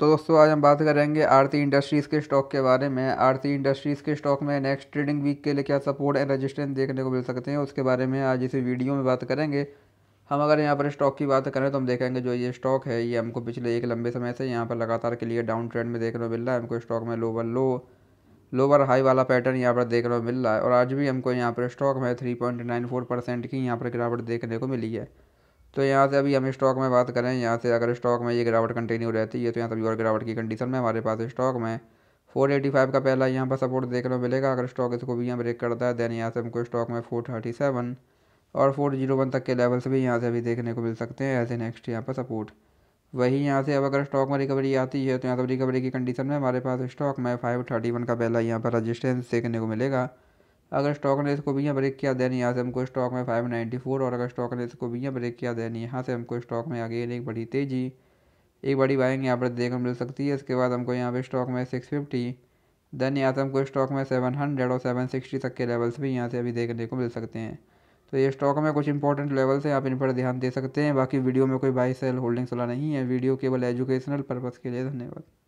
तो दोस्तों आज हम बात करेंगे आरती इंडस्ट्रीज़ के स्टॉक के बारे में आरती इंडस्ट्रीज़ के स्टॉक में नेक्स्ट ट्रेडिंग वीक के लिए क्या सपोर्ट एंड रेजिस्टेंस देखने को मिल सकते हैं उसके बारे में आज इसी वीडियो में बात करेंगे हम अगर यहाँ पर स्टॉक की बात करें तो हम देखेंगे जो ये स्टॉक है ये हमको पिछले एक लंबे समय से यहाँ पर लगातार के लिए डाउन ट्रेंड में देखने को मिल रहा है हमको स्टॉक में लोवर लो लोवर हाई वाला पैटर्न यहाँ पर देखने को मिल रहा है और आज भी हमको यहाँ पर स्टॉक में three point nine four percent की यहाँ पर गिरावट देखने को मिली है तो यहाँ से अभी हम स्टॉक में बात करें यहाँ से अगर स्टॉक में ये गिरावट कंटिन्यू रहती है तो यहाँ से अभी और गिरावट की कंडीशन में हमारे पास स्टॉक में 485 का पहला यहाँ पर सपोर्ट देखने को मिलेगा अगर स्टॉक इसको भी यहाँ ब्रेक करता है देन यहाँ से हमको स्टॉक में सेवन और वन तक के लेवल्स भी यहाँ से अभी देखने को मिल सकते हैं एज ए नेक्स्ट यहाँ पर सपोर्ट वही यहाँ से अब अगर स्टॉक में रिकवरी आती है तो यहाँ पर रिकवरी की कंडीशन में हमारे पास स्टॉक में 531 का पहला यहाँ पर रजिस्टेंस देखने को मिलेगा अगर स्टॉक ने इसको भी यहाँ ब्रेक किया देन यहाँ से हमको स्टॉक में 594 और अगर स्टॉक ने इसको भी यहाँ ब्रेक किया देन यहाँ से हमको स्टॉक में अगेन एक बड़ी तेज़ी एक बड़ी बाइंग यहाँ पर देखने मिल सकती है इसके बाद हमको यहाँ पे स्टॉक में 650 देन यहाँ से हमको स्टॉक में 700 और सिक्सटी तक के लेवल्स भी यहाँ से अभी देखने को मिल सकते हैं तो ये स्टॉक में कुछ इंपॉर्टेंट लेवल्स हैं आप इन पर ध्यान दे सकते हैं बाकी वीडियो में कोई बाई सेल होल्डिंग्स वाला नहीं है वीडियो केवल एजुकेशनल पर्पज़ के लिए धन्यवाद